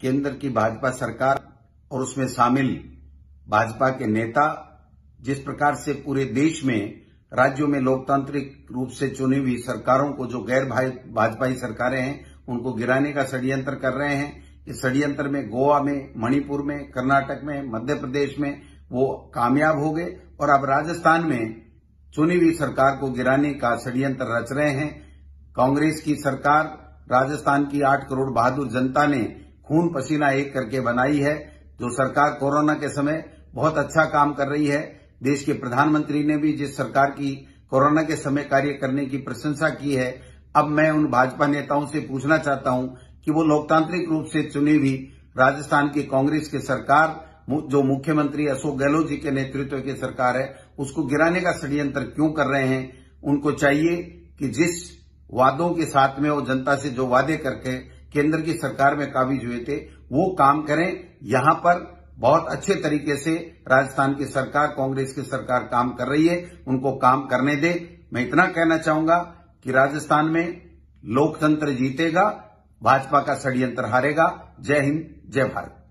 केंद्र की भाजपा सरकार और उसमें शामिल भाजपा के नेता जिस प्रकार से पूरे देश में राज्यों में लोकतांत्रिक रूप से चुनी हुई सरकारों को जो गैर की सरकारें हैं उनको गिराने का षड्यंत्र कर रहे हैं इस षड्यंत्र में गोवा में मणिपुर में कर्नाटक में मध्य प्रदेश में वो कामयाब हो गए और अब राजस्थान में चुनी हुई सरकार को गिराने का षड्यंत्र रच रहे हैं कांग्रेस की सरकार राजस्थान की आठ करोड़ बहादुर जनता ने खून पसीना एक करके बनाई है जो सरकार कोरोना के समय बहुत अच्छा काम कर रही है देश के प्रधानमंत्री ने भी जिस सरकार की कोरोना के समय कार्य करने की प्रशंसा की है अब मैं उन भाजपा नेताओं से पूछना चाहता हूं कि वो लोकतांत्रिक रूप से चुनी हुई राजस्थान की कांग्रेस की सरकार जो मुख्यमंत्री अशोक गहलोत जी के नेतृत्व की सरकार है उसको गिराने का षड्यंत्र क्यों कर रहे हैं उनको चाहिए कि जिस वादों के साथ में वो जनता से जो वादे करके केंद्र की सरकार में काबिज हुए थे वो काम करें यहां पर बहुत अच्छे तरीके से राजस्थान की सरकार कांग्रेस की सरकार काम कर रही है उनको काम करने दे मैं इतना कहना चाहूंगा कि राजस्थान में लोकतंत्र जीतेगा भाजपा का षड्यंत्र हारेगा जय हिंद जय भारत